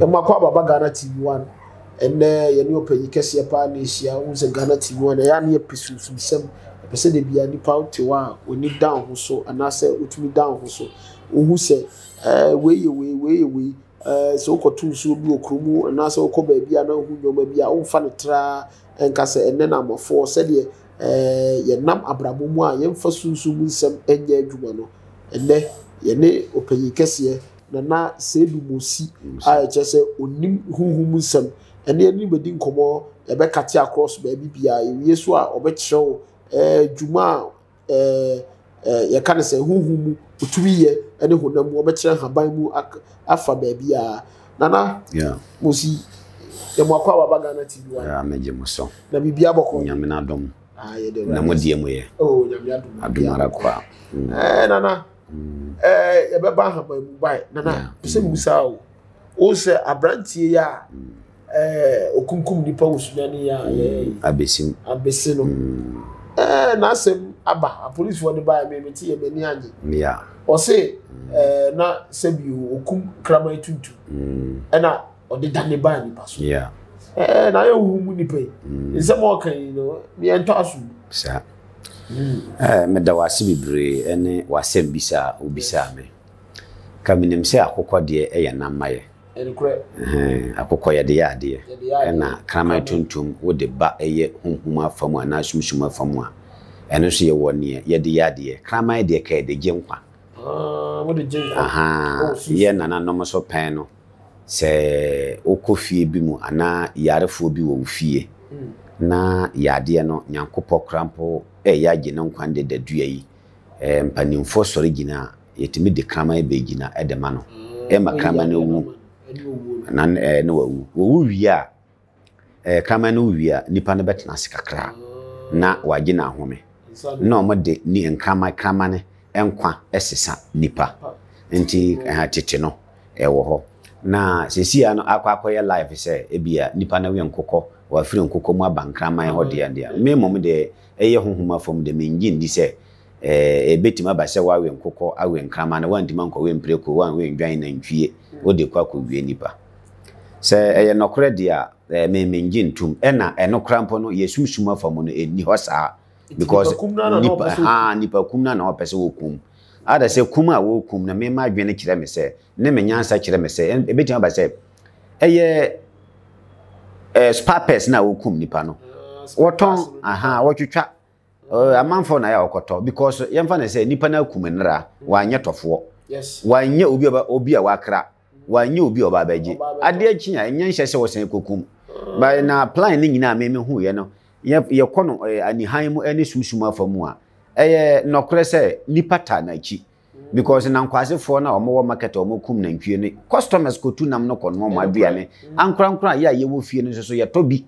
yɛmakɔ ababa ghana tv one ɛnɛ yɛne ɔpanyi kɛseɛ paa na ɛhyia wohu sɛ ghana tv one ɛyɛ ne yɛpɛ sunsumsɛm ɛpɛ sɛ da bia nnipa wote hɔ a ɔni da wo ho so anaasɛ wotumi da wo ho so wohu sɛ weiyɛ eh, wei weiyɛ wei eh, sɛ wokɔto nsuo bi wɔ mu anaasɛ wokɔ baabi a na wohu nneɔma bi a womfa no traa ɛnka sɛ ɛnɛ no amafoɔ sɛdeɛ eh, yɛnam abrabɔ mu a yɛmfa sunsum nsɛm ɛnyɛ adwuma no ɛnɛ yɛne ɔpanyin kɛseɛ nana seedu mosi a ɛkyerɛ sɛ onim huhum nsɛm ɛne ɛne bɛdi nkɔmɔ yɛbɛkate across baabi bia ewie so a ɔbɛkyerɛ wo ɛɛ dwuma a ɛɛ ɛɛ yɛka ne sɛ huhum mu otumi yɛ ɛne honam mu ɔbɛkyerɛ haban mu afa baabi a nana mosi yɛ mu akɔ a waba ghana tv wa. ɛɛ amegye mu sɔn na bibi abɔkɔ nyamina dɔm ah, na mo die mu yɛ adumara kɔ a. ɛɛ nana. ɛɛ eh, yɛbɛba ahama mu ban nana sɛ musa o o sɛ aberanteɛ yi a ɛɛ eh, okunkum nipa wɔ sudan yi a yɛ abesi abesi no ɛɛ mm. eh, n'asɛm aba apolisifoɔ de ba yɛ mɛmɛ ti yɛ mɛ ni anyi mia ɔsi ɛɛ na sɛbi okum kraman tuntum mm. ɛna ɔde da ne ba yɛ nipa so ɛɛ na ayɛ huhu mu nipa yi mm. nsɛm a yi no yɛn tɔ asom. Eh, meda wase bebree ne wasɛm bi sɛ a wobisaa me ka menim sɛ akokɔ deɛ ɛyɛ nammayɛ akokɔ yɛde yɛ adeɛ ɛna kraman tuntum wode ba ɛyɛ honhum afa mu anaa sumsum afa mu a ɛno nso yɛwɔ neɛ yɛde yɛ adeɛ kraman deɛ ka yɛde gye nkwa ah, oh, yɛ nananom so pɛn no sɛ wokɔ fie bi mu anaa yarefoɔ bi wɔ wo fie hmm. na yadeɛ no nyankopɔn krampo ɛyɛ agye ne nkwa de da dua yi mpanimfoɔ sɔre gyina a yɛtumi de kraman bɛgyina ɛde ma no mm. ɛma kraman no wu na ɛɛ na wawu wawu wie a ɛɛ kraman no wie a nipa no bɛtena ase kakra mm. na wagye n'ahome na wɔn de ne nkraman kraman no nkwa ɛsesa nipa nti ɛha tete no ɛwɔ hɔ na sesia no akɔ akɔyɛ live sɛ ebia nipa no yɛ nkokɔ wafiri nkokɔ mu aba nkraman hɔ deɛ deɛ mmemme mu deɛ ɛyɛ honhom afam de mengye ndi sɛ ɛbɛtumi aba sɛ woawe nkokɔ awe nkrama na woantimi ankɔ wemprɛko wewendwan nantwie mm. wode kɔ akɔwie nnipa sɛ ɛyɛ nɔkorɛ deɛ a memengye ntom ɛna ɛno kora mpo no yɛsumsum afa mu no ɛnni hɔ saa nipa kum no na ɔpɛ sɛ wɔkum ada sɛ kum a wɔkum na mema adwene kyerɛ me sɛ ne menyansa kyerɛ me sɛ ɛbɛtumi aba sɛ ɛyɛ spapes no wɔkum nnipa no wɔtɔn aha wɔtwitwa eh, amanfoɔ na yɛ ɔkɔtɔ because yɛmfa ne sɛ nipa no akum nnera mm. wanyɛ tɔfoɔ wanyɛ obi obi a wakra wanyɛ obi a ɔba abɛgye adeɛ kyi a ɛnyɛ nhyɛ sɛ wɔsɛn kɔkum mm. but na plan ne nyinaa mɛmɛ hu yɛ no yɛkɔ no eh, anihan mu ne sumsum afa mu a ɛyɛ nɔkorɛ sɛ nipa ta n'akyi mm. because nankwasefoɔ no a wɔwɔ market a wɔkum nantwie no customers kɔtu nam no kɔnoa mu aduane ankorankora a yɛ a yɛwɔ fie no nso so yɛtɔ bi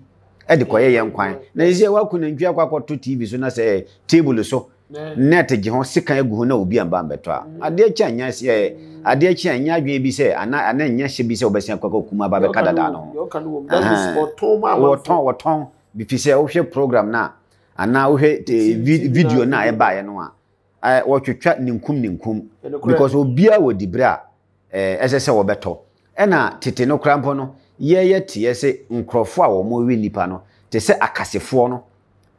ɛde kɔyɛ yɛn kwan na ɛsɛ wakɔ nantwi akɔ akɔto tv so na sɛ table so net gye ho sekan agu ho na obi amba mbɛtɔ a mm. adeɛ kyi anya sɛ adeɛ kyi anya adwene bi sɛ ana ana nya hyɛ bi sɛ wɔbɛsɛn akɔ akɔ kum aba bɛka dada no wɔtɔn wɔtɔn bifi sɛ wohwɛ program na anaa wohwɛ video na ɛbaeɛ no a wɔtwitwa ninkum ninkum because obiara wɔ dibere a ɛsɛ sɛ wɔbɛtɔ ɛna tete no koraa no yɛyɛ teɛ se nkurɔfoɔ a wɔn rewe nipa no te se akasefoɔ no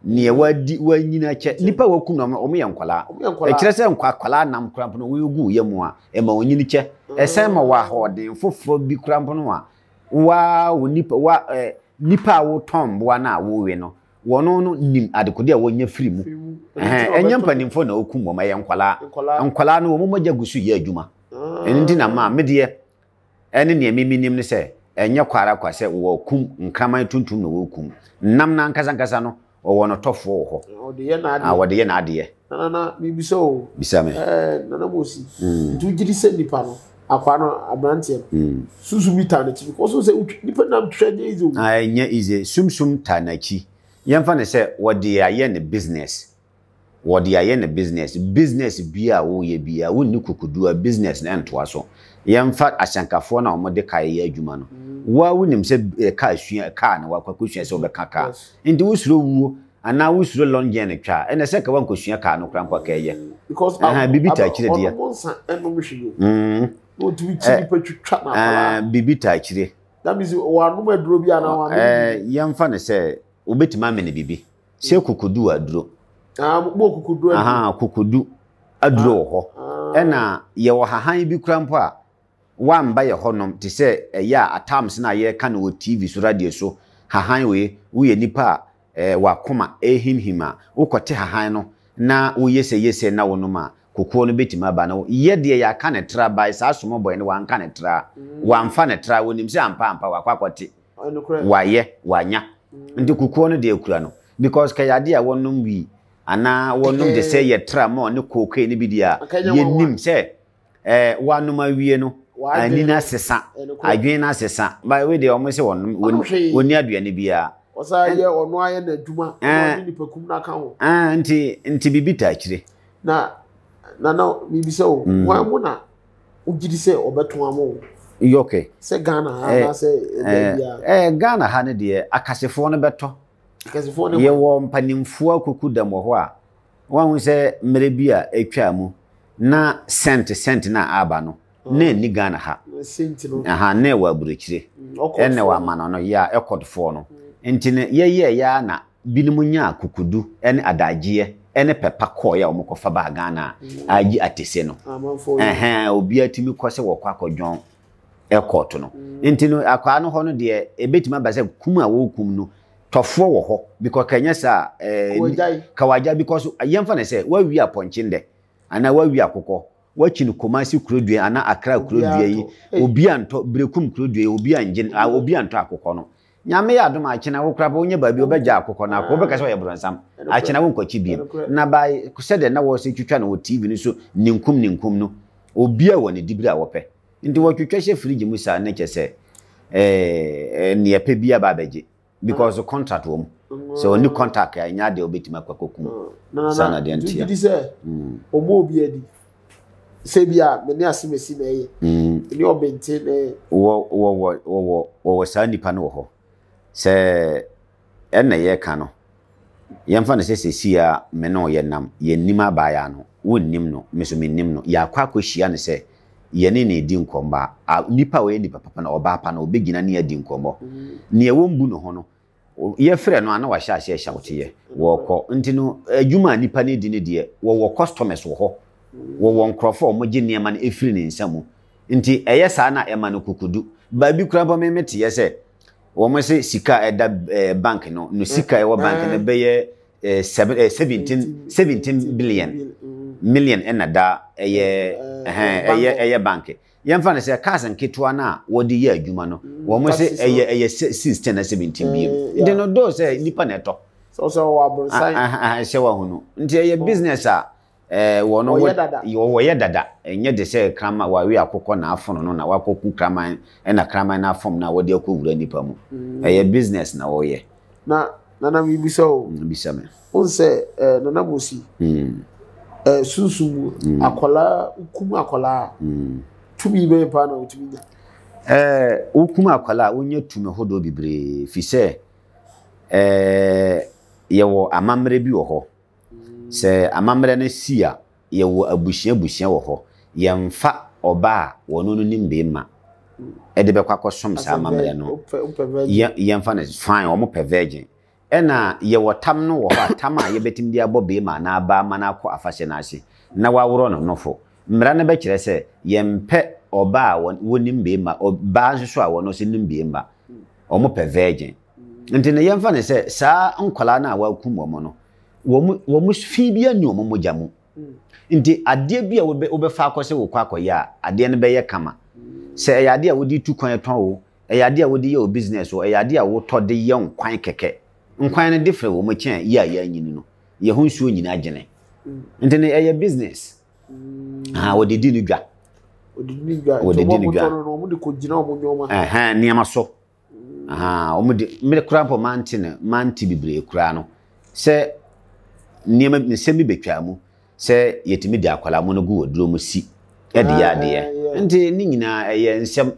nea wadi wanyina che nipa a wakum na wɔn yɛ nkwalaa ɛkyerɛ sɛ nkwalaa nam koraa mpono wɔn gu yɛ mu a ɛma wɔn nyini kyɛ ɛsɛn ma wɔ ahoɔden foforɔ bi koraa mpono wa waa wɔ nipa wa ɛɛ nipa a wɔtɔn mboa no a wɔrewe no wɔn no nim adekode a wɔnya firi mu ɛnyɛ mpanimfoɔ na wɔkum wɔn ɛyɛ nkwalaa nkwalaa no wɔn mogya gu so yɛ adwuma ɛnu ti na maa medeɛ ɛne nea mimi nim ne sɛ ɛnyɛ kwara kwa sɛ wɔkum nkraman tuntum na wɔkum nam na nkasankasa no ɔwɔ no tɔfoɔ wɔ hɔ wɔde yɛ n'adeɛ ah, nana bibisɛ o bisa mi ɛɛ nana mo si hmm. ntu gidi sɛ nipa no akwa no aberanteɛ no hmm. sunsun bi taa n'akyi kɔsɔn sɛ nipa nam twɛ nye ize o. Ah, ɛɛ nye ize sunsun taa n'akyi yɛn fa ne sɛ wɔde ayɛ ne business wɔde ayɛ ne business business bia a wɔreyɛ bia wonni kokodua business na ɛntoa so yɛmfa ahyɛnkafoɔ no a wɔde kaa yɛ adwuma no mm. woa wonim sɛ kaa eh, sua kaa na wakɔkɔsua sɛ wobɛka kaa nti wosuro wuo anaa wosuro lɔngyen no twa ɛnɛ sɛ ka wankɔsua kaa no kora nkɔkɛɛyɛ mm. biribi ta akyire deɛ biribi ta akyire yɛmfa no sɛ wobɛtumi amene biribi sɛ mm. kokodua duro Ah, aha kukudu aduro ah, wɔ hɔ ah. ɛna yɛwɔ hahan bi kura mpo a wamba yɛ hɔnom te sɛ ɛyɛ a atams na yɛka no wɔ tv so radio so hahan wei woyɛ nipa a ɛɛ eh, wakoma ɛhimhim a wokɔte hahan no na woyɛsɛ yɛsɛ na wɔnom a kokoɔ no bɛtumi aba no yɛdeɛ yɛaka ne tra bae saa somɔbɔe no wanka ne tra mm. wamfa ne tra wɔnim sɛ ampa ampa wakɔ akɔte wayɛ wanya mm. nti kokoɔ no deɛ akura no because kɛyɛ adeɛ a wɔnom wii anaa wɔnom de sɛ eh. yɛ tramɔ ne kookee eh, no bi eh, deɛ a yɛnim sɛ wɔanom awie no ani no asesa adwene no asesa ba wei deɛ ɔmo sɛ wɔnom wɔnni aduane biara ɔsan yɛ ɔno ayɛ n'adwuma ɔno nipakum n'aka ho. nti nti bibi ta akyire. na nana bibisa o wɔn mu na wogyi di sɛ ɔbɛto mm. amu o. sɛ ghana ha na sɛ ɛɛ ɛɛ ghana ha ne deɛ akasefoɔ no bɛtɔ yɛwɔ mpanimfoɔ akuku dam wɔ hɔ a wahu sɛ mmerɛ bi a atwa mu na sent sent na a aba no oh. na ɛni ghana ha aha na ɛwɔ aburokyire mm, ɛna ɛwɔ amana no mm. yɛ a ɛkɔdfoɔ no nti no yɛyɛ yɛa na binom nya akukudu ne adagyeɛ ne pɛpa kɔɔeɛ a wɔmkɔfa baa ghana a mm. agye atese no obiaa tumi kɔ sɛ wɔkɔ akɔdwɔn ɛkɔɔto no nti no akwaa no hɔ no deɛ ɛbɛtumi aba sɛ kum a wɔkum no tɔfoɔ wɔ hɔ because kɛnyɛ saa ɛɛ eh, kawaja because yɛmfa ne sɛ wawie apɔnkye dɛ anaa wawie akokɔ wakyi no kumasi kurodua anaa akra kurodua yi eh. obi antɔ berekum kurodua yi obi angye a obi antɔ akokɔ no nyame yɛ adom akyena wo koraba wonyɛ baabi wobɛgya akokɔ no akɔ wobɛka sɛ wɔyɛ borɔnsam eh, akyena wonkɔkyi biem na ba sɛdeɛ na wɔsɛ twitwa na wɔ tv no so ninkum ninkum no obi a wɔ ne dibiri a wɔpɛ nti wɔtwitwa hyɛ firigye mu saa ne kyɛ sɛ ɛɛ neɛpɛ bi a ba abɛgye because contract wɔ mu sɛ ɔni contract a ɛnyɛ adeɛ ɔbɛtumi akɔ akɔkum saa na deɛ ntia. ntutu sɛ ɔmo obi adi sɛ bi a mene ase mesi na ɛyɛ ne ɔbɛnte na ɛyɛ. wɔ wɔ wɔ wɔ saa nipa no wɔ hɔ sɛ ɛna yɛka no yɛmfa no sɛ sɛsi a me ne ɔyɛ nam yɛnim abaayɛ ano wonnim no me so mennim no yɛakɔ akɔhyia no sɛ yɛne ne di nkɔmmɔ a nipa a wɔyɛ nipa papa na ɔbaa pa na ɔbɛgyina ne adi nkɔmmɔ mm-hmm. nea wɔn bu ne ho no yɛfrɛ no a na wahyɛ ahyɛ hyɛ woteɛ wɔkɔ nti no adwuma a nipa ne di ne deɛ wɔwɔ customers wɔ hɔ mm-hmm. wɔwɔ nkurɔfoɔ a wɔgye nneɛma no ɛfiri ne nsa mu nti ɛyɛ saa na ɛma no kukudu baabi kura bɔ meme teɛ sɛ wɔn sɛ sika ɛda ɛɛ bank no no sika ɛwɔ bank no eh, eh. bɛyɛ ɛɛ seventeen seventeen billion. Mm million ɛna da ɛyɛ ɛhɛn ɛyɛ ɛyɛ bank yɛmfa no sɛ cars nketewa no a wɔde yɛ adwuma no mm, wɔn sɛ ɛyɛ ɛyɛ sixteen na seventeen bi mu nti no dɔw sɛ nipa na ɛtɔ sɔsɔ wɔ aburusan ɛhyɛ ah, ah, ah, wɔn ho nti ɛyɛ oh. business a ɛɛ wɔn no wɔyɛ dada ɛnyɛ de sɛ kraman wawe akokɔ na afono no na wakoku kraman ɛna kraman na afɔm na wɔde akɔ wura nipa mu mm. ɛyɛ business na wɔyɛ. na nana mi mm, bisa o. bisa mi. o n sɛ ɛɛ nana mo si ɛɛ sunsun akwaraa kum akwaraa tumi bɛyɛ paa mm. na o tumi nya. ɛɛ o kum akwaraa o nya tumi hodoɔ bebree fi sɛ ɛɛ yɛwɔ amammerɛ bi wɔ hɔ sɛ amammerɛ no si a yɛwɔ abusua abusua wɔ hɔ yɛmfa ɔbaa wɔn no nim bɛrima ɛde bɛkɔ akɔsom saa amammerɛ no yɛmfa no fine wɔn pɛ virgin. ɛna yɛwɔ tam no wɔ a tam a yɛbɛtumi de abɔ Beema anaa baa ma no afahyɛ no na waworɔ no nofo mmara no bɛkyerɛ sɛ yɛmpɛ ɔbaa a wɔnim ɔbaa nso so a wɔn nso nim wɔn pɛ na yɛmfa ne sɛ saa nkwadaa no a wakum wɔn no wɔn fi bi ani wɔn mu nti adeɛ bi a wɔbɛfa akɔ sɛ wɔkɔ akɔyɛ a adeɛ no kama sɛ ɛyɛ adeɛ a wɔde o ɛyɛ adeɛ a wɔde o business o ɛyɛ nkwan no different wɔ mɔkyɛn yi a yɛanyini no yɛ ho nsuo nyinaa gyene nti no ɛyɛ business mm. ha wɔde di no dwa wɔde di no dwa nneɛma so wɔde mm. mmere koraa mpɔ mante no mante bebree koraa no sɛ nneɛma nsɛm bi bɛtwa mu sɛ yɛtumi de akwalaa mu no gu wɔ mu si ɛde yɛ adeɛ nti ne nyinaa ɛyɛ nsɛm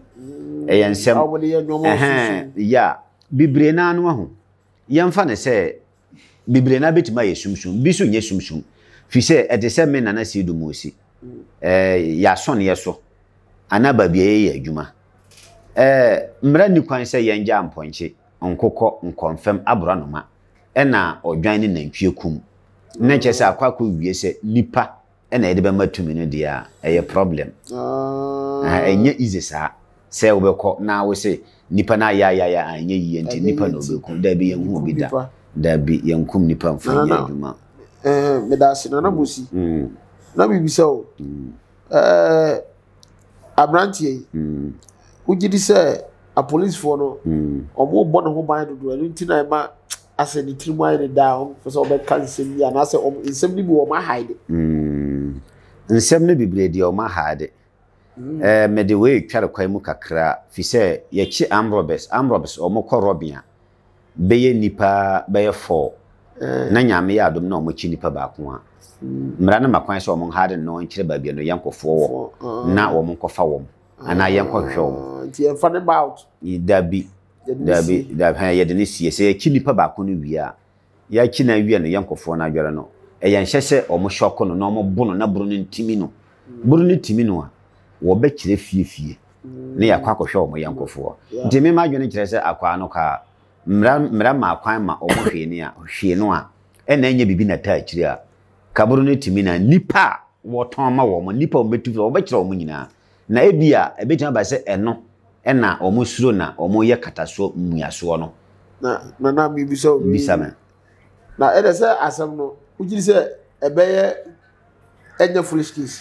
ɛyɛ mm. nsɛm ɛhɛn ya a bebree naa ahu yɛmfa ne sɛ bebree na bɛtumi ayɛ sumsum bi so nyɛ sumsum firi sɛ ɛte sɛ me nana si do moosi ɛɛ yɛasɔneɛ so anaa baabi a yɛyɛ adwuma ɛɛ mmerɛ ni kwan sɛ yɛngya mpɔnkye nkokɔ nkɔmfɛm aborɔnoma ɛna ɔdwan ne nantwie kum na kyerɛ sɛ akɔ akɔ wie sɛ nipa ɛna yɛde bɛma tumi no deɛ ɛyɛ problem ah. ɛnyɛ easy saa sɛ wobɛkɔ na wo sɛ nipa no ayɛayɛayɛ anyɛ yie nti nipa na obɛkum da yɛnhu obi da da bi yɛnkum nipa mfa yɛ adwuma eh, medase nana mosi na mm, biribisɛ mm. wo mm. eh, aberanteɛ yi wogye di sɛ apolisifoɔ no ɔmo bɔ ne ho ban dodoɔ ɛno nti na ɛma asɛ ne tirim ayɛ ne daa ɔmfɛ sɛ ɔbɛka nsɛm yi anaasɛ nsɛm no bi wɔ ɔma hae de nsɛm no bebree deɛ ɔma hae de Eh, mede wei tware kwan mu kakra fi sɛ yɛkyi amrobes amrobes ɔmo kɔ robin a bɛyɛ nipa bɛyɛ fɔɔ eh. na nyame yɛ adom na ɔmɔkyi nnipa baako a hmm. mmara no makwan sɛ ɔmo nhade no nkyerɛ baabi no yɛnkɔfoɔ wɔ ah. na wɔm nkɔfa wɔm anaa ah. yɛnkɔhwehwɛ wɔm dabi dabi dabi yɛde no sie sɛ yɛkyi nnipa baako no wie a yɛakyi no awie no yɛnkɔfoɔ no adware no ɛyɛ nhyɛ sɛ ɔmo hyɛ ɔko no na ɔmo bo no na boro no ntimi no hmm. boro no ntimi no a wɔbɛkyerɛ fiefie mm. ne yɛakɔ akɔhwɛ ɔmo yɛ nkɔfoɔ nti mema adwene kyerɛ sɛ akwaa no kaa mmara ma kwan ma ɔmo hwee no a hwee no a ɛna ɛnyɛ biribi na taa akyire a kaboro no tumi na nipa a wɔtɔn ma wɔn nipa a wɔbɛtu fira wɔbɛkyerɛ wɔn nyinaa na ebi a ebetumi aba sɛ ɛno ɛna wɔn suro na wɔn yɛ katasoɔ mmuasoɔ no. na na na mi bisa omi bisa mɛ. na ɛdɛ sɛ asɛm no wogyiri sɛ ɛbɛyɛ ɛnyɛ foolish case.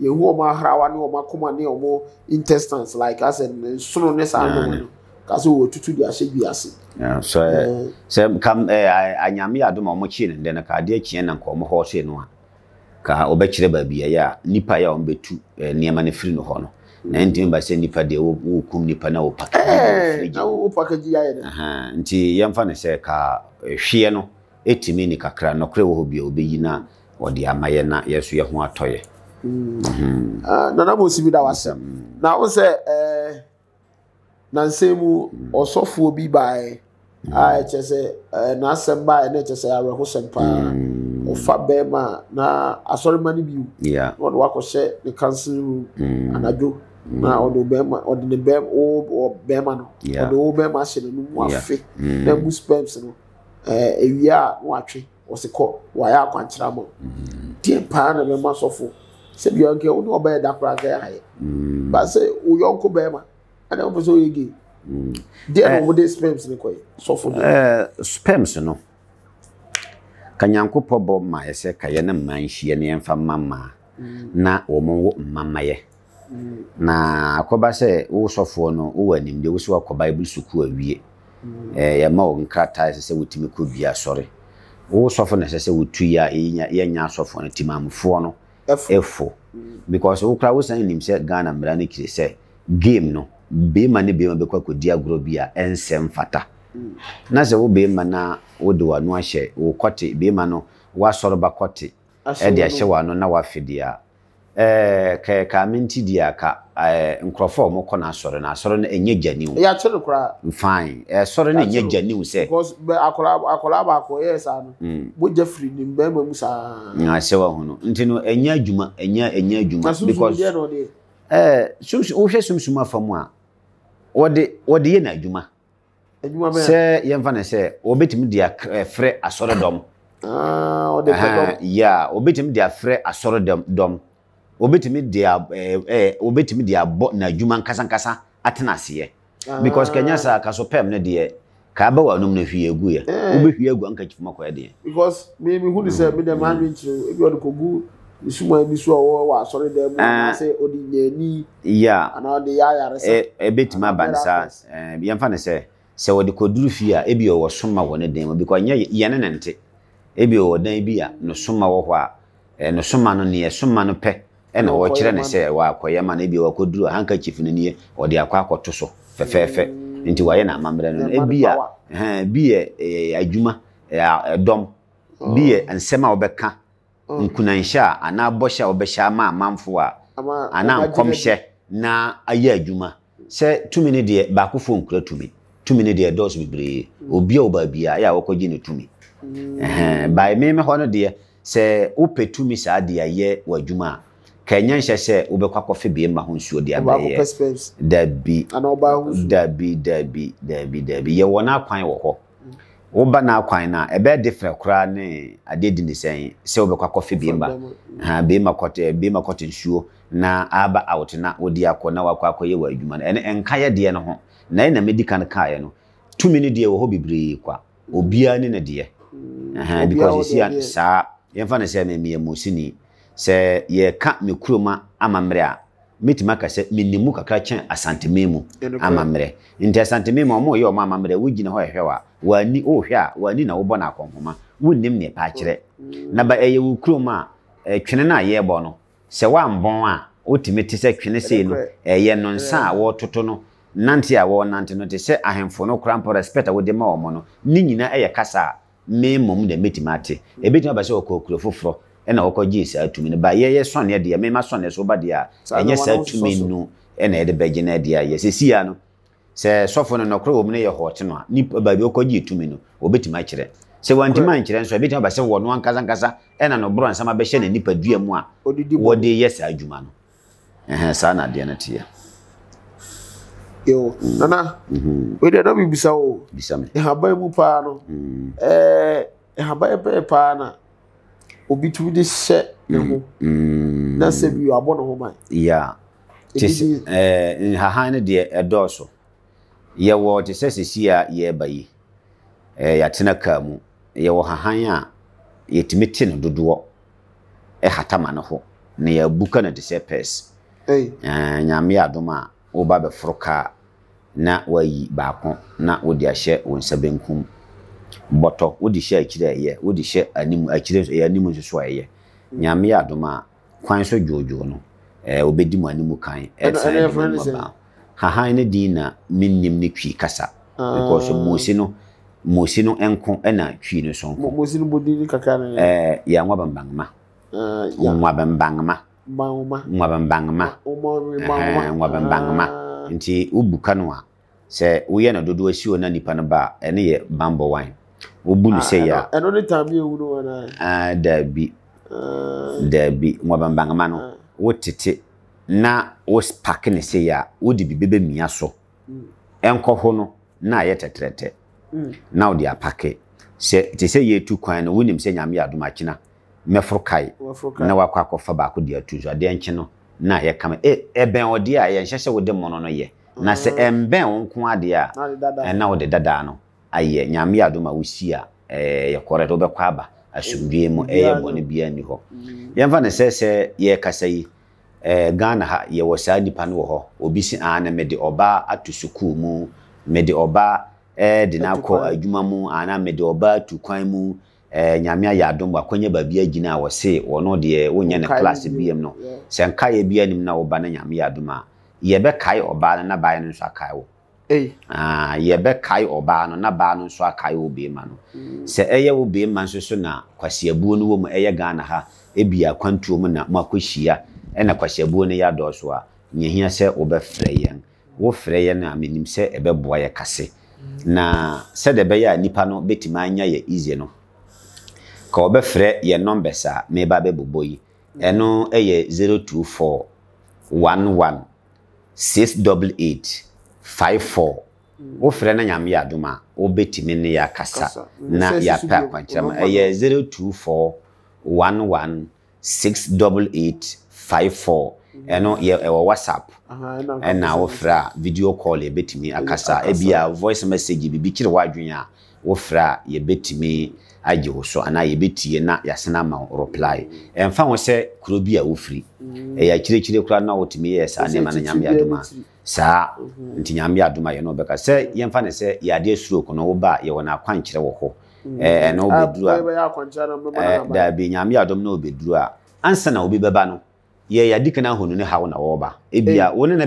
Yehu ɔmo ahrawa ne ɔmo akoma ne ɔmo intestines like asɛ nsono ne saa nneɛma no kasɛ wɔtutu de ahyɛ bi ase. sɛ eh, eh. sɛ kam ɛɛ eh, anyame adum a ɔmo kyi ne ndɛ no ka adeɛ kyiɛ na nka ɔmo hɔ so no a ka ɔbɛkyerɛ baabi ɛyɛ a nipa yɛ a ɔmo bɛtu ɛɛ nneɛma no firi no hɔ no na mm. ntumi ba sɛ nipa deɛ wɔkum nipa na wɔpakaji na wɔpakaji ayɛ dɛ nti yɛmfa no sɛ ka hwieɛ no ɛtumi ne kakra nɔkorɛ wɔ hɔ bia wɔbɛyi na wɔde ama yɛ na yɛ so yɛ ho atɔ yɛ Mm-hmm. Ah, nana da mm-hmm. na o eh, mu mm-hmm. ah, eh, a na ɛkyɛ sɛ na asɔrima bi na ɔde wakɔhyɛ ne council room na ɔde bɛrima ɔde ne bɛrima o bɛrima no ɔde o bɛrima ahyɛ n'anim na mu sperms no ɛɛ eh, ewia a watwe ɔsi kɔ ya akwankyerɛ ama deɛ paa na sɛbi ɔnkɛ wo ne ɔbɛyɛ da koraa sɛ ayɛ mm. ba sɛ woyɔnko bɛrima ɛna wopɛ sɛ woyɛ gay mm. deɛ na wɔde eh. spams ne kɔyɛ sɔfo no eh, spams no ka nyankopɔn bɔ maayɛ sɛ kayɛ ne mma nhyia ne yɛmfa mma mmaa mm. na wɔn wo mmamayɛ na akɔba sɛ wo sɔfoɔ no wowɔ animdeɛ wo sɛ woakɔ bible sukuu awie eh, yɛma wo nkrataa sɛ sɛ wotumi kɔ bia sɔre wo sɔfo na ɛsɛ sɛ wotu yi a yɛnya asɔfoɔ no timamufoɔ no ɛfo because wokora wo san nim sɛ ghana mmara no kiri sɛ game no bɛrima ne bɛrima bɛkɔ akɔdi agorɔ bi a ɛnsɛ mfata mm. na sɛ wo bɛrima na wode w'ano ahyɛ wo kɔte bɛrima no woasɔre ba kɔte ɛde ahyɛ w'ano na wafe a kɛɛkaa eh, me nti deɛ aka eh, nkurɔfoɔ a wɔkɔ n'asɔre no asɔre no ɛnyɛ gyaniw yɛakye eh, no koraa fine ɛsɔre no ɛnyɛ gyaniw sɛ akwaraa baako ɛyɛ saa no mogya firi ne mmarima mu saa mm, sɛ wahu no nti no ɛnyɛ adwuma ɛnyɛ ɛnyɛ adwuma because ɛɛ sumsum wohwɛ sumsum afa mu a wɔde wɔde yɛ n'adwuma sɛ yɛmfa no sɛ wɔbɛtumi de afrɛ asɔre ah, dɔm yɛ a wɔbɛtumi de afrɛ obetumi de ɛɛ eh, eh, obetumi de abɔ nkasa nkasa atena ye because kenya ah. sa kaso pem ne de ka ba wa anum na hwi egu yɛ eh. wobɛhwie egu anka chifuma kwa de because me me hu ni sɛ mi dɛm mm. anwi nkyɛn ebi ɔde kɔ gu nsuma bi so a wɔwɔ wɔ asɔre dɛm ah. se odi ɔde nyɛni. ya ana ɔde ya ayare sɛ. e ebetumi aba ne sa bi yɛnfa ne se sɛ wɔde kɔ duru fie a ebi wo soma wo ne de mu because nya ye ne nte ebi wo dan bi a no soma wo hɔ a no ne soma no neɛ soma no pe ɛna wɔkyerɛ ne sɛ wakɔyɛ ma no bi wakɔduru a handkerchief no nie ɔde akɔ akɔto so fɛfɛɛfɛ mm. nti wayɛ no amammerɛ no ebi a bi yɛ eh, adwuma eh, ɛdɔm bi yɛ mm. nsɛm a wɔbɛka mm. nkunanhyɛ a anaa bɔhyɛ a wɔbɛhyɛ ama amanfo a anaa nkɔmhyɛ na ayɛ adwuma sɛ tumi no deɛ baako fo nkura tumi tumi no deɛ dɔɔso bebree obi a wo baabi a yɛ a wɔkɔgye ne tumi bae meme hɔ no deɛ sɛ wopɛ tumi saa de ayɛ w'adwuma a kɛnyɛ nhyɛ sɛ wobɛkɔ akɔfe bie ma ho nsuo de abɛyɛ dabi dabi dabi dabi dabi yɛwɔ n'akwan wɔ hɔ woba n'akwan no a ɛbɛyɛ different koraa ne adeɛ di ne sɛn sɛ wobɛkɔ akɔfe bie ma ha bie ma nsuo na aba out na wodi akɔ na wakɔ akɔyɛ wɔ adwuma no ɛne ɛnka yɛ deɛ no ho na ɛna medi kan kaeɛ no tumi no deɛ wɔ hɔ bebree kwa obiara ne ne deɛ mm. because you see saa yɛmfa no sɛ memeyɛ musini sɛ yɛka me kuroma amammerɛ a mɛtumi aka sɛ menimu kakra kyɛn asanteme mu amammerɛ nti asanteme mu ɔmo yɛ ɔmo amammerɛ wogyina hɔ ɛhwɛ wa wani wohwɛ a wani na wobɔ no akɔnhoma wonnim ne ɛpa akyerɛ mm. na ba ɛyɛ wo kuroma a twene no a yɛbɔ no sɛ woambɔn a wotumi te sɛ twene sei no ɛyɛ no nsa a wɔtoto no nante a wɔnante no te sɛ ahemfo no koraa mpɔ respect a wode ma ɔmo no ne nyinaa ɛyɛ kasa a me mmom na mɛtumi ate ɛbɛtumi mm. aba sɛ wɔkɔ kuro foforɔ ɛna wɔkɔ gye saa tumi no ba yɛyɛ sɔneɛ deɛ mema sɔneɛ so ba deɛ a ɛnyɛ saa tumi no ɛna yɛde bɛgye no deɛ a yɛsɛsia no sɛ sɔfo no nɔkorɔ wɔ mu no yɛ hɔɔte no a nipa baabi wɔkɔ gye tumi no wɔbɛtumi akyerɛ sɛ wantimi ankyerɛ nso ɛbɛtumi ba sɛ wɔ no ankasankasa ɛna no borɔ nsɛm abɛhyɛ ne nipadua mu a wɔde yɛ saa adwuma no saa na adeɛ no teɛ yo mm. nana mhm. wede na bibisa o bisa me ɛhaban mu paa no mm. ɛɛ ɛhaban ɛbɛyɛ paa na obi tumi de hyɛ ne ho mm, mm. na sɛ bi abɔ ne ho ban. ya te sɛ ɛɛ eh, nhahan no deɛ ɛdɔɔso yɛwɔ te sɛ sisi a yɛreba yi ɛɛ eh, yɛatena kaa mu yɛwɔ hahan a yɛtumi te no dodoɔ ɛhata ma ne ho na yɛabu ka no te sɛ pɛɛs ɛɛ eh, nyame adom a woba bɛforo kaa na wayi baako na wode ahyɛ wo nsa benkum. bɔtɔ wode hyɛ akyire ɛyɛ wode hyɛ anim akyire ɛyɛ anim nso so ɛyɛ nyame yɛ adoma a kwan so dwoodwoo no ɛɛ eh, obedi mu anim kan ɛsan eh, ɛdi mu ba hahan ne din na mi nim ne twi kasa because ah. moosi no moosi no nko ɛna twi no so nko moosi no bodi ne kakra ɛɛ yɛ nwa nwa nwa nti sɛ woyɛ dodoɔ si na nipa no ba ɛne yɛ bambɔ wobu no ah, sɛ yɛa ɛno ne tam ah, ah. yɛwu no wɔnaa daabi daabi nwabambankama no wotete na wopake ne sɛ yɛa wode biribi bɛmia so mm. ɛnkɔ ho no na ayɛ tɛtrɛtɛ mm. na wode apake sɛ te sɛ yɛtu kwan no wonim sɛ nyame yɛ adom mɛforo kae na wakɔ akɔfa baako de atu so adeɛ nkye no na ayɛ kama e, ɛbɛn ɔdeɛ a yɛnhyɛ sɛ wode mmono no yɛ na sɛ mm. ɛmbɛn wo nko adeɛ a ɛna wode dadaa no ayɛ nyame adom a wosi a ɛyɛ eh, kɔrɛt wobɛkɔ aba asomdwie mu ɛyɛ bɔne biara nni hɔ mm. yɛmfa no sɛ sɛ yɛrekasa yi eh, ghana ha yɛwɔ saa nnipa no wɔ hɔ obi si ana mede ɔbaa ato sukuu mu mede ɔbaa eh, de no akɔ adwuma mu ana mede ɔbaa tu kwan mu eh, nyame ayɛ adom wɔ akɔnya baabi agyina a wɔse wɔno deɛ wonyɛ ne class biam no sɛ nkaeɛ bi anim na woba no nyame yɛ adom a yɛbɛkae ɔbaa no na baeɛ no nso akae wo Ah, yɛbɛkae ɔbaa no na baa no nso akae wo bema no mm. sɛ ɛyɛ wo bema nso so na kwasiabuo no wɔ mu ɛyɛ ghana ha ebi akwantuo mu na mo akɔhyia ɛna kwasiabuo no yɛ adɔɔso a nyehia sɛ yɛn yɛn a menim sɛ ɛbɛboa yɛ kase mm. na sɛdeɛ ɛbɛyɛ a nipa no bɛtumi anya yɛ easy no ka wɔbɛfrɛ yɛ numbers a five four wofrɛ no nyame yɛ adom a wobɛtumi ne yɛakasa na yɛapɛ akwankyerɛma ɛyɛ 024 11 68854 ɛno ɛwɔ whatsapp ɛna wofrɛ a video call betimi akasa ebia voice message biribi kyerɛ w'adwene a wofrɛ a betimi agye wo so anaa yɛbɛtie na yɛasena ama reply ɛmfa ho sɛ kuro bi a wofiri mm. ɛyɛ akyirikyiri koraa na wotumi yɛ saa nneɛma no nyame adoma saa mhm. nti nyame adoma yɛ no wobɛka sɛ yɛmfa ne sɛ yɛadeɛ stroke no woba a yɛwɔ no akwankyerɛ wɔ hɔ mm. ɛno wobɛduru ah, daabi nyame adom na wobɛduru a ansa na obi bɛba no yɛ yɛadi kana ahonu ne haw na wɔba ebia eh. wo ne ne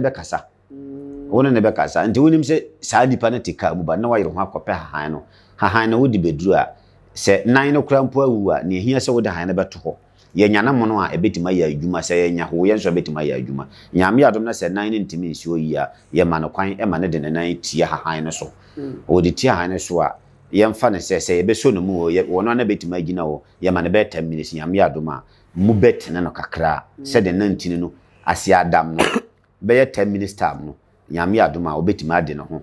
bɛkasa mm. wo ne ne bɛkasa nti wonim sɛ saa nipa no te kaa mu ba na wayere ho akɔpɛ hahan no hahan na wodi bɛduru a sɛ nan no kora mpo awu a ne ɛhia sɛ wode han no bɛto hɔ yɛnya no mono a ɛbɛtumi ayɛ adwuma sɛ yɛnya ho yɛ nso bɛtumi ayɛ adwuma nyame adom no sɛ nan no ntumi nsi ɔyi a yɛma no kwan ma no de ne nan tie hahan no so wɔde mm. tie hahan no so a yɛmfa no sɛ sɛ yɛbɛsɔ no mu wɔno ana bɛtumi agyina hɔ yɛma no bɛɛtam minutes nyame adom a mu bɛtene no kakra mm. sɛde nantini no ase adam no bɛyɛ 10 minutes time no nyame adom a wɔbɛtumi ade ne ho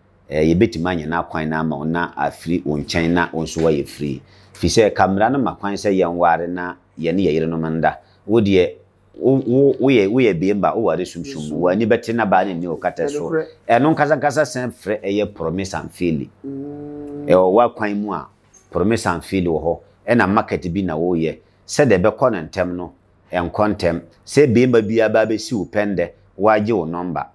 Eh, yɛbɛtumi anya no akwan no ama wo na afiri wo nkyɛn na wo nso wayɛ firi firi sɛ kamera no ma kwan sɛ yɛnware na yɛne yɛyerenom nda wo deɛ woyɛ woyɛ bemba woware sumsum w'ani bɛte na baa ne nni wokata so ɛno nkasankasa sɛn frɛ ɛyɛ promise and failure mm. ɛwɔ w'akwan mu a promise and failure wɔ hɔ ɛna market bi na woyɛ sɛdeɛ ɛbɛkɔ no ntɛm no ɛnkɔ ntɛm sɛ bemba biara bɛsi wo pɛn dɛ wagye wo nɔmba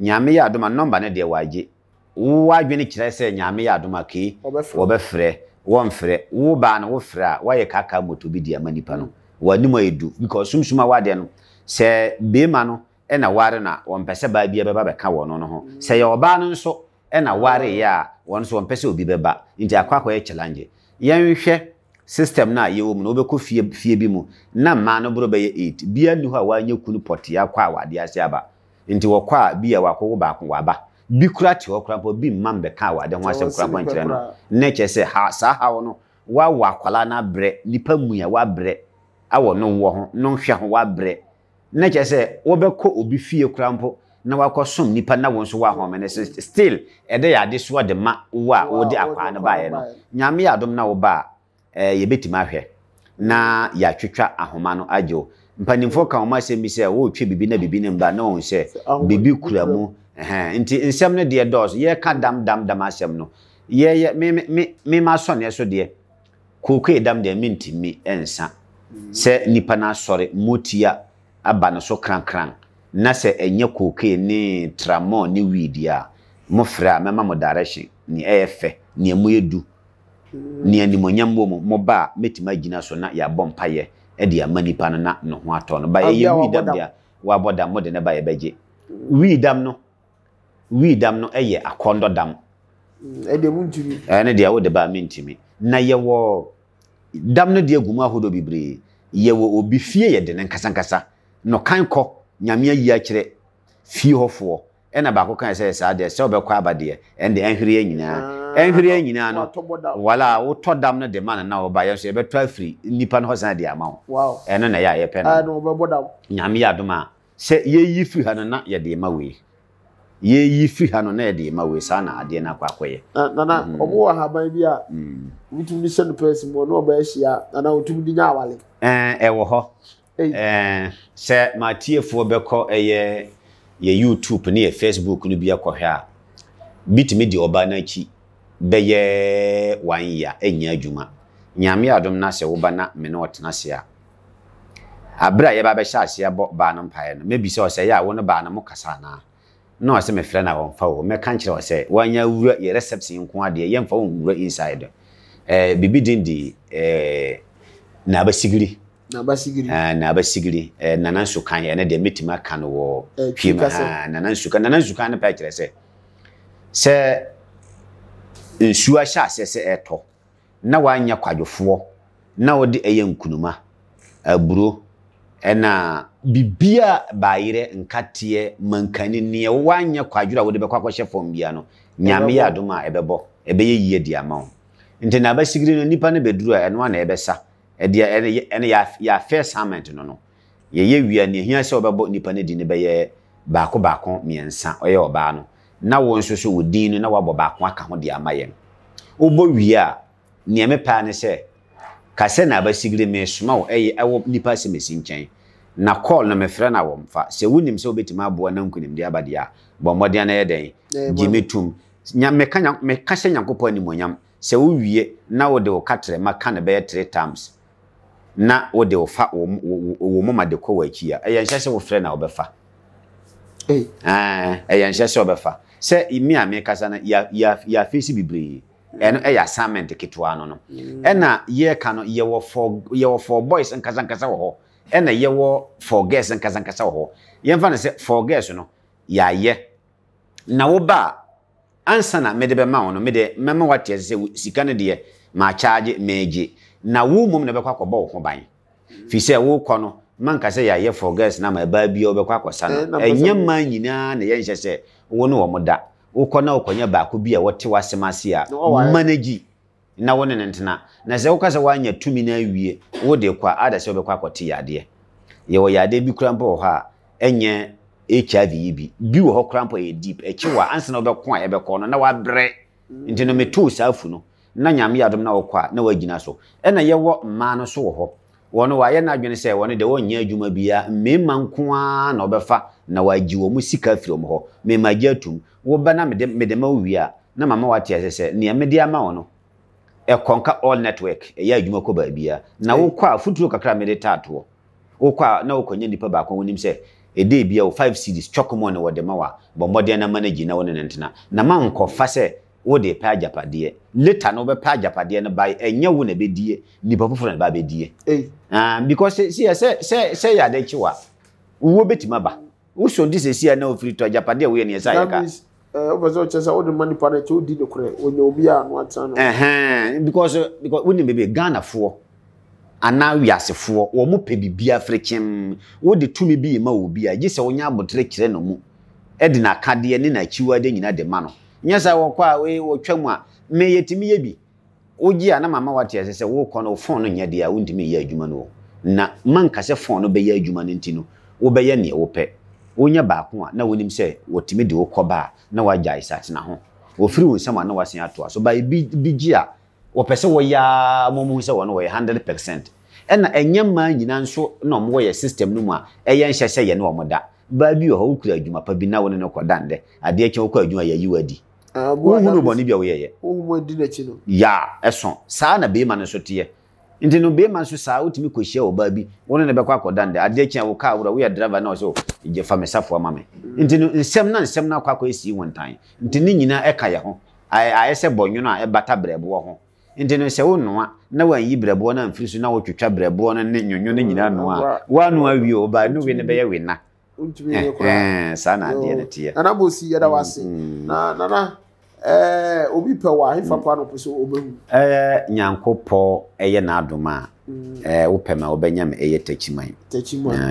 nyame yɛ adoma nɔmba no deɛ wagye w'adwene kyerɛ sɛ nyame yɛ adom akei wɔbɛfrɛ wɔmfrɛ wo baa no wofrɛ a woayɛ kaka moto bi de ama nnipa no w'anim ayɛ du because sumsum a woadeɛ no sɛ beema no ɛna ware no a wɔmpɛ sɛ baa bia bɛba bɛka wɔno no ho mm. sɛ yɛ ɔbaa no nso ɛna wareyɛ a wɔn nso wɔmpɛ sɛ obi bɛba nti akɔ akɔyɛ challenge yɛnhwɛ system no a yɛwɔ mu na wobɛkɔ fie, fie bi mu na mmaa no borɔ bɛyɛ 8 bia nni hɔ a wanyɛ kunu pɔtea kɔ a wadeɛ ase aba nti wɔkɔ a bia wakɔ wo baako waba bi kora te hɔ korapɔ bi mma mbɛka awade ho asɛm korapɔ nkyerɛ no na kye sɛ ha saa haw no wa akwala na bre nipa mu a wabrɛ awɔ no nwɔ ho no nhwɛ ho wabrɛ na kyerɛ obi fie na wakɔ som nipa na wɔn nso wɔ ahoma no still ɛdɛ yɛ so de ma wo a wɔde akwaa no na wo ba a eh, na ahoma no bi na bibi ne mba na nti nsɛm no deɛ dɔɔso yɛka dam dam dam asɛm no yɛyɛ mema sɔneɛ so deɛ kookoo dam deɛ mentimi nsa mm. sɛ nipa no asɔre motia aba no so krankran na sɛ ɛnyɛ kookoo ne tramɔ ne wiidi a mofrɛ a mɛma mo direction nea ɛyɛ fɛ nea moyɛ du mm. nea nimonyam wɔ mu moba a mɛtumi agyina so na yɛabɔ mpayɛ de ama nipa no na ne ho atɔ no ba ɛyɛ wiidam deɛ wabɔ dam mode ne ba yɛbɛgye wiidam no wii dam no yɛ akɔndɔ dam ɛne deɛ wode baa mentumi na yɛwɔ dam no deɛ gu mu ahodoɔ bebree yɛwɔ obi fie yɛde ne nkasankasa na ɔkan kɔ nyame ayi akyerɛ fie hɔfoɔ ɛna baako kan sɛ saa deɛ sɛ wobɛkɔ aba deɛ ɛnde ɛnhwere nyinaa ah, ɛnhwere nyinaa no wala wotɔ dam no de ma no na wɔba yɛ nso yɛbɛtɔ afiri nnipa no hɔ sana de ama wo ɛno na ɛyɛ a yɛpɛ no ah, nyame yɛ adom a sɛ yɛyi firi ha no na yɛde ma wei yɛyi firi ha no na yɛde ma wei saa na adeɛ no akɔ akɔyɛ nana mhm. ɔmo wɔ ahaban bi a mm. wotumi de hyɛ no pɛɛsi mu ɔno ɔbɛahyia anaa wotumi de nya awale ɛwɔ hɔ sɛ matiefoɔ bɛkɔ ɛyɛ yɛ youtube ne yɛ facebook no bi akɔhwɛ a bitumi de ɔbaa no akyi bɛyɛ one year ɛnyɛ adwuma nyame adom no sɛ woba na me ɔtena se a aberɛ a yɛba bɛhyɛ aseɛ bɔ baa no mpaeɛ no mɛbi sɛ ɔsɛ yɛ a wo ne baa no mo kasa anaa No, ɔsɛ me frɛ na wɔmfa wo mɛka nkyerɛ wɔ sɛ woanya wura yɛ reception nko adeɛ yɛmfa wo nwura inside eh, biribi din de eh, naabasigiri naabasigiri eh, eh, nana nsukan ɛne deɛ mɛtumi aka no wɔ piem nana nsukan nana nsukan no pɛɛ kyerɛ sɛ sɛ nsuo ahyɛ aseɛ sɛ ɛtɔ na woanya kwadwofoɔ na wode eh, ɛyɛ nkunuma aburo eh, ɛna bibia baayerɛ nkateɛ mankani neɛ woanyɛ kwadwerɛ a wode bɛkɔ akɔhyɛ fam bia no nyame yɛ adom a ɛbɛbɔ ɛbɛyɛ yie de ama wo nti na abasigiri no nnipa no bɛduru a ɛno ana ɛbɛsa ɛdeɛ ɛne yɛafɛ summit no no yɛyɛ wie a sɛ wobɛbɔ nnipa no di no bɛyɛ baako baako mmiɛnsa ɔyɛ na wo nso so nipa no na baako aka ho de ama yɛn na wo na call na mefrɛ na wɔ mfa sɛ wonim sɛ wobɛtumi aboa na nkunimdeɛ abadeɛ a bɔmmɔdeɛ no yɛ dɛn gye me tum meka sɛ nyankopɔn animonyam sɛ wowie na wode wo ka terɛ ma ka ne bɛyɛ tre times na wode wo fa wo moma de kɔ w'akyi a ɛyɛ nhyɛ sɛ wofrɛ na wobɛfa ɛyɛ nhyɛ sɛ wobɛfa sɛ me a mekasa no yɛafeesi bebree ɛno ɛyɛ assignment ketewa no no ɛna mm. eh, yɛka no yɛwɔ fɔ boys nkasankasa wɔ hɔ ɛna yɛwɔ for girls nkasankasa wɔ hɔ yɛmfa no sɛ for girls no yɛayɛ na wo ba a ansa na mede bɛma wo no mede mɛma woateɛ sɛ sika no deɛ maakyagye meegye na wo mmom na bɛkɔ akɔbɔ wo ho ban firi sɛ wokɔ no manka sɛ yɛayɛ for girls na ma ɛbaa bia wobɛkɔ akɔsa no eh, ɛnyɛ ma nyinaa na yɛnhyɛ sɛ wo ne wɔ mo da wokɔ na wokɔnyɛ baako bi a wɔte w'asɛm ase a ma gyi na wo ne ntena na sɛ wokasɛ woanya tumi no awie wode kɔ a ada sɛ wobɛkɔ akɔte yadeɛ yɛwɔ yadeɛ bi kora mpo wɔ hɔ a ɛnyɛ hiv yi bi bi wɔ hɔ kora mpo ɛyɛ deep akyi wɔ a ansa na wobɛko a ɛbɛkɔ no na wabrɛ nti no metoo saa fu no na nyame yɛ na wɔkɔ a na woagyina so ɛna yɛwɔ mmaa no so wɔ hɔ wɔn wɔayɛ n'adwene sɛ wɔn de wɔnyɛ adwuma biara mmarima nko ara na wɔbɛfa na wɔagye wɔn sika afiri wɔn hɔ mmarima agye atum wɔbɛ na mede mede na mama wate ase sɛ nea mede ama wɔn no ɛkɔnka all network ɛyɛ adwuma kɔ baabia na wokɔ a futuro kakra mede taatoɔ wokɔ a na wokɔnya nnipa baako wonim sɛ ɛde bia wo 5 series twɔkomɔ ne wɔde ma wa bɔ mmɔden na ma no gyina wo ne ne ntena na ma nkɔfa sɛ wode pɛ agyapadeɛ leta no wobɛpɛ agyapadeɛ no bae ɛnyɛ wo na bɛdie nnipa foforɔ na bɛabɛdie ah, because sɛ sɛ sɛ yɛ adakyi wa wowɔ bɛtumi aba wosɔnde sɛsia na ofiri tɔ agyapadeɛ woyɛ neɛ sɛ ayɛka wopɛ sɛ ɔkyɛ sɛ wode ma nipa no kyɛ wodi no korɛ ɔnya obi a no atena no because because wonim bebe ghanafoɔ anaa wiasefoɔ wɔn mo pɛ biribiara fere kyɛm wode tumi bi ma obi a gye sɛ wonya abotire kyerɛ no mu ɛde e n'akadeɛ ne n'akyiwadeɛ nyinaa de ma no nyɛ sɛ wɔkɔ a wɔtwa mu a meyɛ tumi yɛ bi wogye a na mama wate ɛsɛ sɛ wokɔ no fon no nyɛ deɛ a wontumi yɛ adwuma no na mankasɛ fon no bɛyɛ adwuma no nti no wobɛyɛ neɛ wopɛ wonya baako a na wonim sɛ wɔtumi de wokɔ ba a na wagya isatena ho wɔfiri wo nsɛm a na wasen atoa so bae bi gye a wɔpɛ sɛ wɔyɛ a momu sɛ wɔno wɔyɛ 100 percent ɛna ɛnyɛ mmaa nyinaa nso na ɔmo wɔyɛ system no mu a ɛyɛ nhyɛ sɛ yɛne ɔmo da baa wɔ hɔ wokura adwuma pa bi na wo ne no kɔda ndɛ adeɛ kyɛ wokɔ adwuma yɛyi wadi wohunu bɔne bi a woyɛyɛ ya ɛso saa na bɛrima no nso teɛ nti no bɛrima nso saa wotumi kɔhyia wɔ baa bi wɔn ne bɛkɔ akɔda ne adeɛ kyen a kaa wura woyɛ driver na ɔsɛ oh, gye fa me safoɔ ma me nti no nsɛm na nsɛm na akɔ akɔ esi wɔn tan nti ne nyinaa ɛka yɛ ho ayɛ sɛ bɔnwono a ɛbata brɛboɔ ho nti no sɛ wonoa na wanyi brɛboɔ no amfiri so na wotwitwa brɛboɔ no ne nwonwo no nyinaa noa woanoa wie o baa ne wei no bɛyɛ wena saa na adeɛ no teɛ nana bɔsi yɛda wase mm-hmm. nana Eh, obi pɛ wɔ ahemfa kwa mm. no pɛ sɛ ɛyɛ eh, nyankopɔ ɛyɛ n'adom a mm. eh, wopɛ ma wobɛnya me ɛyɛ takyiman ah, ah,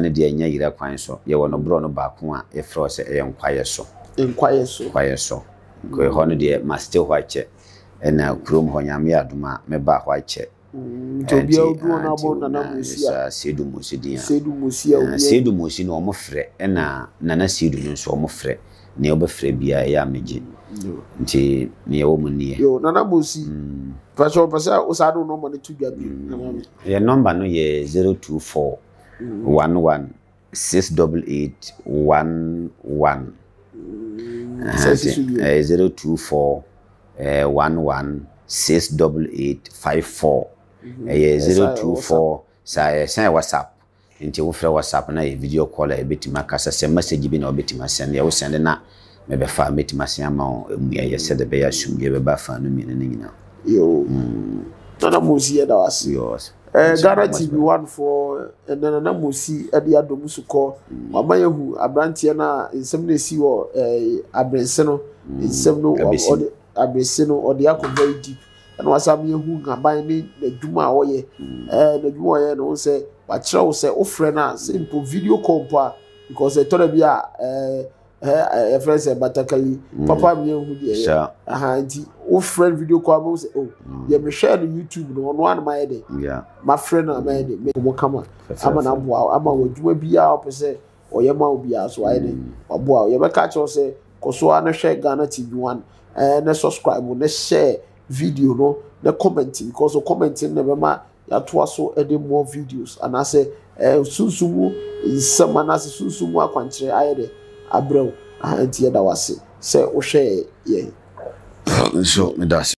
no deɛ ɛnyɛ yerɛ kwan so yɛwɔ no borɔ no baako a yɛfrɛ sɛ ɛyɛ nkwayɛ so nkwayɛ so hɔ no deɛ hɔ akyɛ ɛna kurom hɔ nyame adom a mebaa hɔ akyɛ sedu mosi na ɔmo frɛ ɛna nana sedu no nso ɔmo frɛ na ɔbɛfrɛ biara ɛyɛ amegye nti meyɛ wɔ mu nneɛ nana mosi pɛsɛ ɔpɛ sɛ wosaa de wo nɔmba no to dwa bi yɛ nɔmba no yɛ 024 11 mm. double 024 11 68854 Mm-hmm. ɛyɛ zero two four saa yɛsɛn whatsapp nti wofrɛ whatsapp na yɛ video call a yɛbɛtumi akasa sɛ message bi na wobɛtumi asɛn deɛ wosɛnde na mɛbɛfa mɛtumi asen ama wo ɛmuɛyɛ sɛde bɛyɛ asomdwe bɛba fa no mmienu no nyinaa mm. nana mosi yɛda wase ghana tv one foɔ ɛnɛ nana mosi ɛde adɔm so kɔ mm. wama yɛhu aberanteɛ no a mm. nsɛm no ɛsi wɔ abrɛnse no nsɛm no ɔde akɔ very deep ɛna wasan yɛhu nhaban ne n'adwuma a ɔyɛ hmm. ɛɛ n'adwuma a ɔyɛ no sɛ wakyerɛ wo sɛ wofrɛ no a sɛ mpo video call mpo a because ɛtɔrɔ bi a ɛɛ ɛɛ ɛfrɛ sɛ batakali hmm. papa mi yɛn hu deɛ yɛ aha nti wofrɛ video call abɛn sɛ o oh, yɛ hmm. mehwɛ no youtube no ɔno ano ma yɛ dɛ ma frɛ no ama yɛ dɛ mɛ kɔmɔ kama ama na aboa ama wɔ adwuma biara ɔpɛ sɛ ɔyɛ ma wo biara so ayɛ dɛ waboa yɛbɛka kyerɛw sɛ kɔsoa no hwɛ ghana tv one ɛɛ ne subscribe ne share video no na commenting because commenting na bɛma yɛatoa so de more videos and anaasɛ ɛɛ eh, sunsun mu nsɛm anaasɛ sunsun mu akwankyerɛ ayɛ dɛ abrɛw ahanti yɛda wase sɛ wohwɛ yɛ. So, me das.